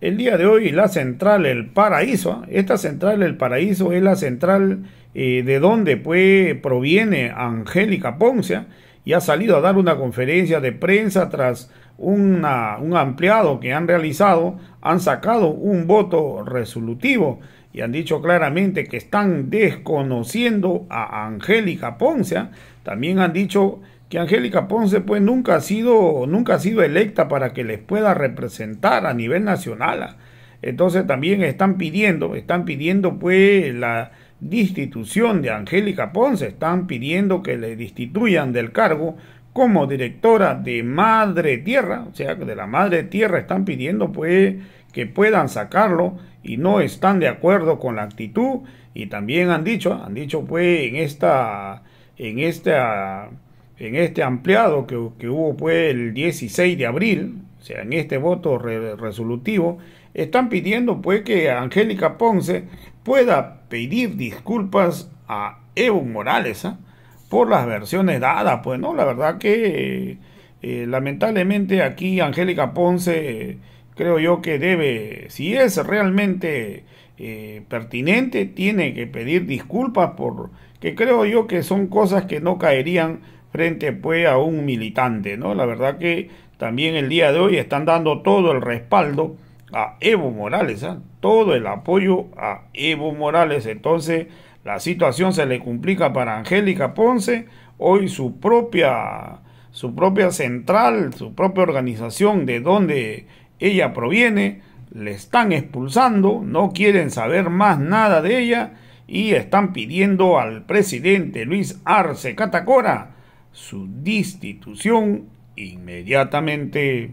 El día de hoy la central El Paraíso, esta central El Paraíso es la central eh, de donde proviene Angélica Poncia y ha salido a dar una conferencia de prensa tras una, un ampliado que han realizado, han sacado un voto resolutivo y han dicho claramente que están desconociendo a Angélica Poncia, también han dicho que Angélica Ponce pues nunca ha sido, nunca ha sido electa para que les pueda representar a nivel nacional. Entonces también están pidiendo, están pidiendo pues la destitución de Angélica Ponce, están pidiendo que le destituyan del cargo como directora de Madre Tierra, o sea, de la Madre Tierra están pidiendo pues que puedan sacarlo y no están de acuerdo con la actitud y también han dicho, han dicho pues en esta en esta en este ampliado que, que, hubo pues el 16 de abril, o sea, en este voto resolutivo, están pidiendo pues que Angélica Ponce pueda pedir disculpas a Evo Morales ¿ah? por las versiones dadas, pues no, la verdad que eh, eh, lamentablemente aquí Angélica Ponce eh, creo yo que debe, si es realmente pertinente, tiene que pedir disculpas por que creo yo que son cosas que no caerían frente pues a un militante, ¿no? La verdad que también el día de hoy están dando todo el respaldo a Evo Morales, ¿ah? todo el apoyo a Evo Morales. Entonces la situación se le complica para Angélica Ponce, hoy su propia, su propia central, su propia organización de donde ella proviene, le están expulsando, no quieren saber más nada de ella y están pidiendo al presidente Luis Arce Catacora su destitución inmediatamente.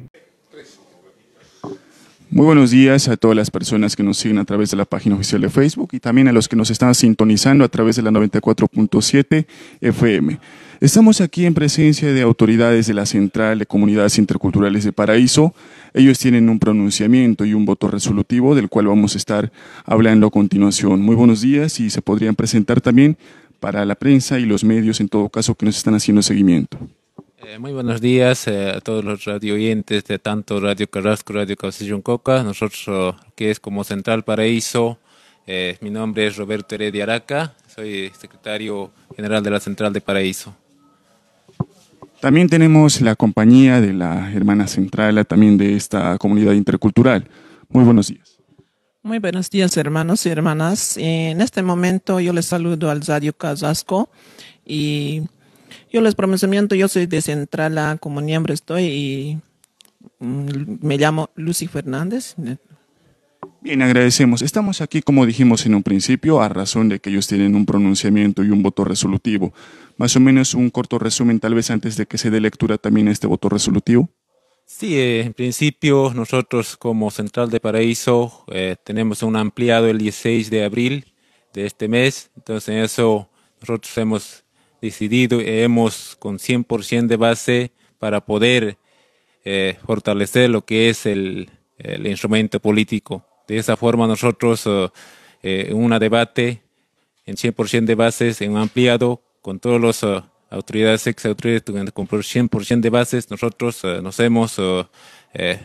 Muy buenos días a todas las personas que nos siguen a través de la página oficial de Facebook y también a los que nos están sintonizando a través de la 94.7 FM. Estamos aquí en presencia de autoridades de la Central de Comunidades Interculturales de Paraíso. Ellos tienen un pronunciamiento y un voto resolutivo del cual vamos a estar hablando a continuación. Muy buenos días y se podrían presentar también para la prensa y los medios, en todo caso, que nos están haciendo seguimiento. Eh, muy buenos días eh, a todos los radio oyentes de tanto Radio Carrasco, Radio y Coca, nosotros eh, que es como Central Paraíso. mi nombre es Roberto Heredia Araca, soy secretario general de la Central de Paraíso. También tenemos la compañía de la hermana central, también de esta comunidad intercultural. Muy buenos días. Muy buenos días, hermanos y hermanas. En este momento yo les saludo al Zadio Casasco y yo les pronunciamiento, yo soy de Central, como miembro estoy y mm, me llamo Lucy Fernández. Bien, agradecemos. Estamos aquí, como dijimos en un principio, a razón de que ellos tienen un pronunciamiento y un voto resolutivo. Más o menos un corto resumen, tal vez antes de que se dé lectura también este voto resolutivo. Sí, eh, en principio nosotros como Central de Paraíso eh, tenemos un ampliado el 16 de abril de este mes, entonces en eso nosotros hemos decidido y eh, hemos con 100% de base para poder fortalecer lo que es el, el, instrumento político. De esa forma nosotros en un debate en 100% de bases, en un ampliado, con todos los autoridades, ex autoridades, tuvieron que comprar 100% de bases. Nosotros eh, nos hemos, eh,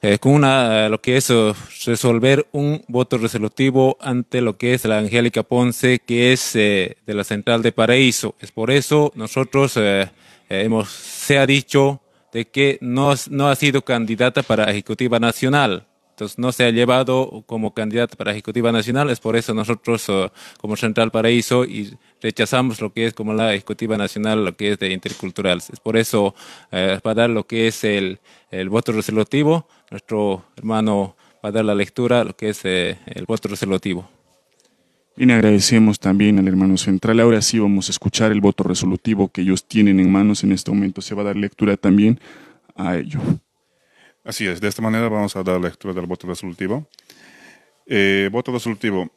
eh, con lo que es resolver un voto resolutivo ante lo que es la Angélica Ponce, que es de la Central de Paraíso. Es por eso nosotros hemos, se ha dicho de que no, no ha sido candidata para Ejecutiva Nacional. Entonces no se ha llevado como candidato para Ejecutiva Nacional, es por eso nosotros eh, como Central Paraíso y rechazamos lo que es como la Ejecutiva Nacional, lo que es de intercultural. Es por eso, para eh, dar lo que es el, voto resolutivo, nuestro hermano va a dar la lectura, lo que es eh, el voto resolutivo. le agradecemos también al hermano central. Ahora sí vamos a escuchar el voto resolutivo que ellos tienen en manos. En este momento se va a dar lectura también a ello. Así es, de esta manera vamos a dar lectura del voto resolutivo. Eh, voto resolutivo.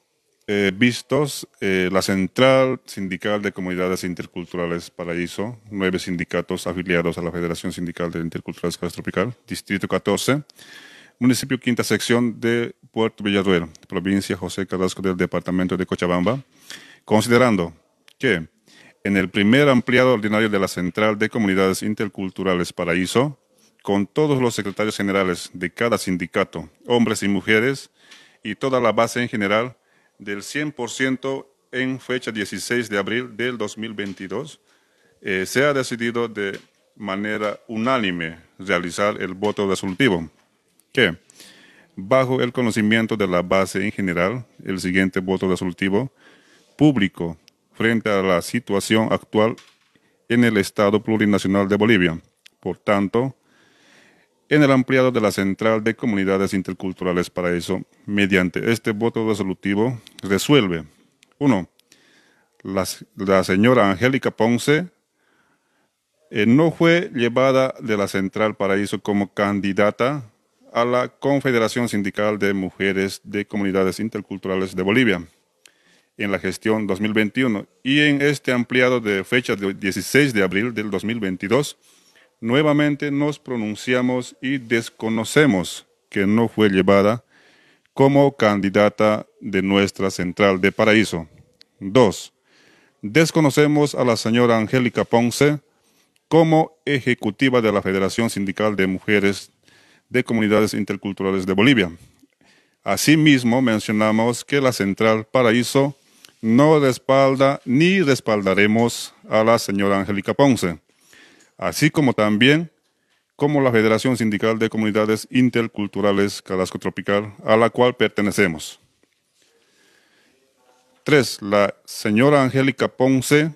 Eh, vistos eh, la Central Sindical de Comunidades Interculturales Paraíso, nueve sindicatos afiliados a la Federación Sindical de Interculturales Tropical, Distrito 14, Municipio Quinta Sección de Puerto Villaduel, Provincia José Carrasco del Departamento de Cochabamba, considerando que en el primer ampliado ordinario de la Central de Comunidades Interculturales Paraíso, con todos los secretarios generales de cada sindicato, hombres y mujeres, y toda la base en general del 100% en fecha 16 de abril del 2022, eh, se ha decidido de manera unánime realizar el voto resolutivo, que, bajo el conocimiento de la base en general, el siguiente voto resolutivo público frente a la situación actual en el Estado Plurinacional de Bolivia. Por tanto, en el ampliado de la Central de Comunidades Interculturales Paraíso, mediante este voto resolutivo, resuelve 1. La, señora Angélica Ponce eh, no fue llevada de la Central Paraíso como candidata a la Confederación Sindical de Mujeres de Comunidades Interculturales de Bolivia en la gestión 2021 y en este ampliado de fecha del 16 de abril del 2022 nuevamente nos pronunciamos y desconocemos que no fue llevada como candidata de nuestra central de Paraíso. 2. Desconocemos a la señora Angélica Ponce como ejecutiva de la Federación Sindical de Mujeres de Comunidades Interculturales de Bolivia. Asimismo, mencionamos que la central Paraíso no respalda ni respaldaremos a la señora Angélica Ponce así como también como la Federación Sindical de Comunidades Interculturales Cadasco Tropical, a la cual pertenecemos. Tres, La señora Angélica Ponce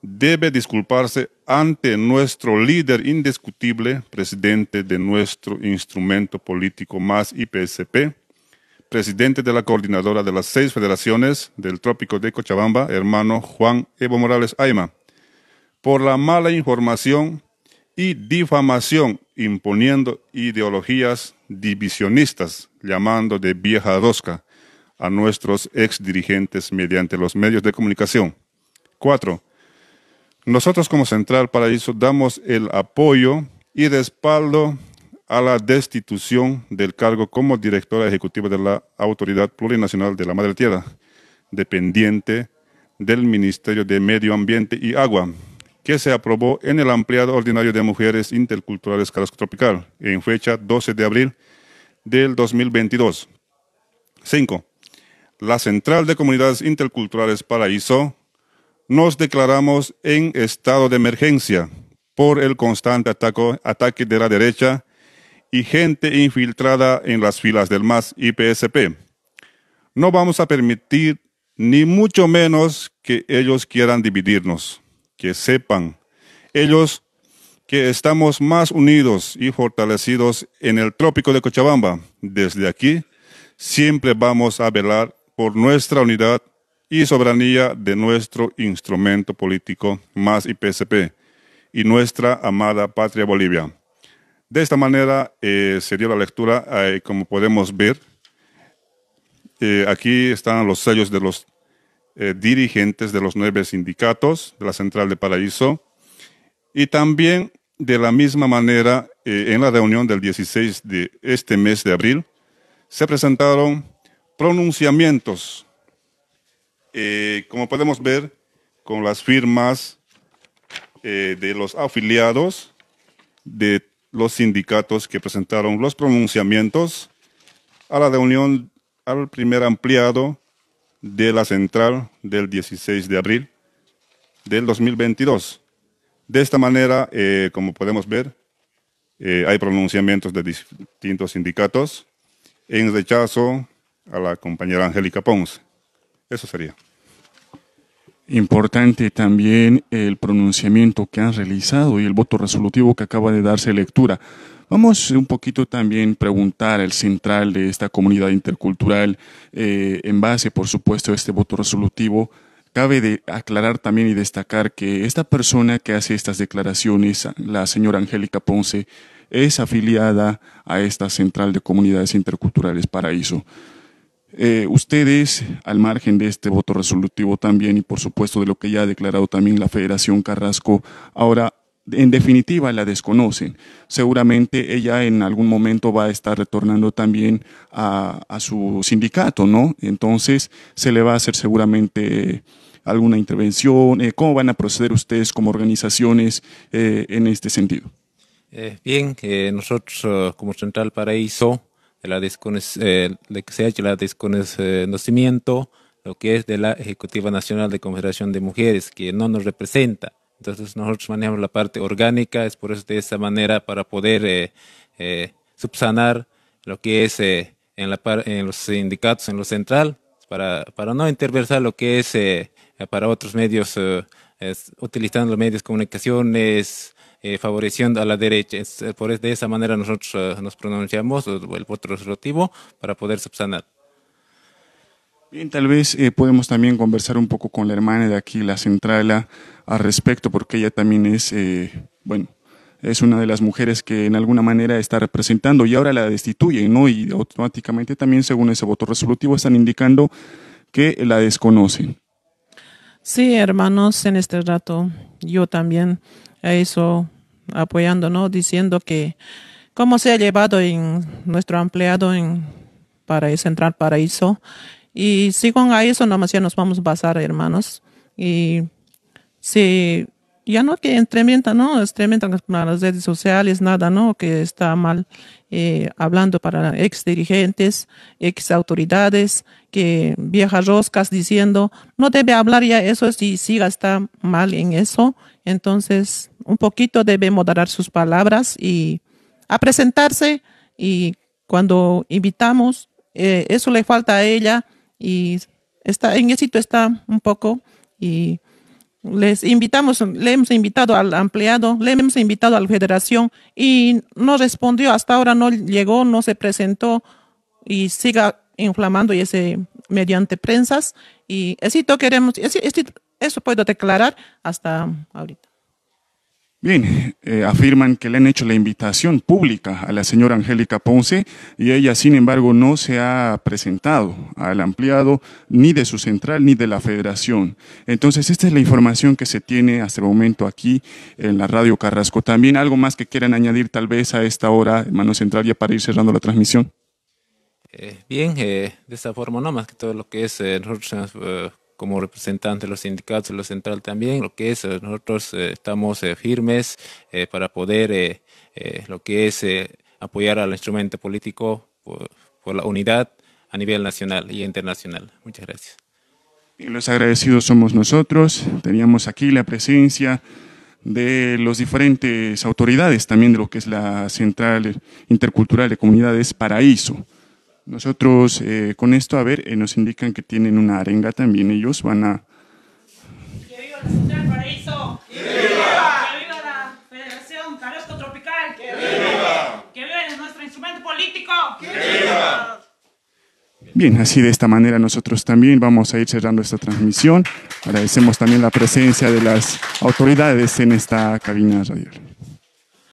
debe disculparse ante nuestro líder indiscutible, presidente de nuestro instrumento político más IPSP, presidente de la coordinadora de las seis federaciones del Trópico de Cochabamba, hermano Juan Evo Morales Aima por la mala información y difamación, imponiendo ideologías divisionistas, llamando de vieja rosca a nuestros ex dirigentes mediante los medios de comunicación. Cuatro. Nosotros como Central Paraíso damos el apoyo y respaldo a la destitución del cargo como directora ejecutiva de la Autoridad Plurinacional de la Madre Tierra, dependiente del Ministerio de Medio Ambiente y Agua, que se aprobó en el ampliado ordinario de mujeres interculturales Caras Tropical en fecha 12 de abril del 2022. 5. La Central de Comunidades Interculturales Paraíso nos declaramos en estado de emergencia por el constante ataque de la derecha y gente infiltrada en las filas del MAS y PSP. No vamos a permitir ni mucho menos que ellos quieran dividirnos que sepan ellos que estamos más unidos y fortalecidos en el trópico de Cochabamba. Desde aquí siempre vamos a velar por nuestra unidad y soberanía de nuestro instrumento político más IPCP y nuestra amada patria Bolivia. De esta manera eh, se dio la lectura, eh, como podemos ver, eh, aquí están los sellos de los eh, dirigentes de los nueve sindicatos de la Central de Paraíso. Y también, de la misma manera, eh, en la reunión del 16 de este mes de abril, se presentaron pronunciamientos, eh, como podemos ver, con las firmas de los afiliados de los sindicatos que presentaron los pronunciamientos a la reunión al primer ampliado de la central del 16 de abril del 2022. De esta manera, eh, como podemos ver, eh, hay pronunciamientos de distintos sindicatos en rechazo a la compañera Angélica Pons. Eso sería. Importante también el pronunciamiento que han realizado y el voto resolutivo que acaba de darse lectura. Vamos un poquito también preguntar al central de esta comunidad intercultural, eh, en base, por supuesto, a este voto resolutivo. Cabe de aclarar también y destacar que esta persona que hace estas declaraciones, la señora Angélica Ponce, es afiliada a esta central de comunidades interculturales Paraíso. Eh, ustedes, al margen de este voto resolutivo también y por supuesto de lo que ya ha declarado también la Federación Carrasco, ahora en definitiva la desconocen. Seguramente ella en algún momento va a estar retornando también a, su sindicato, ¿no? Entonces se le va a hacer seguramente eh, alguna intervención. Eh, ¿Cómo van a proceder ustedes como organizaciones en este sentido? bien, nosotros como Central Paraíso de la eh, que se ha hecho el desconocimiento, lo que es de la Ejecutiva Nacional de Confederación de Mujeres, que no nos representa. Entonces nosotros manejamos la parte orgánica, es por eso de esa manera para poder eh, eh, subsanar lo que es en, la en los sindicatos, en lo central, para, para no interversar lo que es para otros medios, utilizando los medios de comunicaciones, eh, favoreciendo a la derecha. Eh, por, de esa manera nosotros eh, nos pronunciamos el voto resolutivo para poder subsanar. Bien, tal vez podemos también conversar un poco con la hermana de aquí, la centrala, al respecto, porque ella también es, bueno, es una de las mujeres que en alguna manera está representando y ahora la destituyen, ¿no? Y automáticamente también, según ese voto resolutivo, están indicando que la desconocen. Sí, hermanos, en este rato yo también a eso no diciendo que cómo se ha llevado en nuestro empleado en para Central Paraíso. Y si con eso nomás ya nos vamos a basar, hermanos. Y si ya no que entremientan, ¿no? para las redes sociales, nada, ¿no? Que está mal eh, hablando para ex dirigentes, ex autoridades, que viejas roscas diciendo, no debe hablar ya eso si siga está mal en eso. Entonces, un poquito debe moderar sus palabras y a presentarse y cuando invitamos, eh, eso le falta a ella y está en éxito está un poco y les invitamos, le hemos invitado al empleado, le hemos invitado a la federación y no respondió, hasta ahora no llegó, no se presentó y siga inflamando y ese mediante prensas. Y así queremos, eso puedo declarar hasta ahorita. Bien, eh, afirman que le han hecho la invitación pública a la señora Angélica Ponce y ella, sin embargo, no se ha presentado al ampliado ni de su central ni de la federación. Entonces, esta es la información que se tiene hasta el momento aquí en la Radio Carrasco. También algo más que quieran añadir tal vez a esta hora, hermano central, ya para ir cerrando la transmisión. Eh, bien, eh, de esta forma, no más que todo lo que es, como representantes de los sindicatos, de lo central también, lo que es, eh, nosotros eh, estamos eh, firmes para poder lo que es apoyar al instrumento político por, la unidad a nivel nacional y internacional. Muchas gracias. y los agradecidos somos nosotros. Teníamos aquí la presencia de las diferentes autoridades también de lo que es la Central Intercultural de Comunidades Paraíso. Nosotros eh, con esto, a ver, eh, nos indican que tienen una arenga también. Ellos van a... ¡Que viva la ciudad paraíso! ¡Que viva! la Federación Tropical! ¡Que viva! ¡Que viva nuestro instrumento político! ¡Que viva! Bien, así de esta manera nosotros también vamos a ir cerrando esta transmisión. Agradecemos también la presencia de las autoridades en esta cabina radial.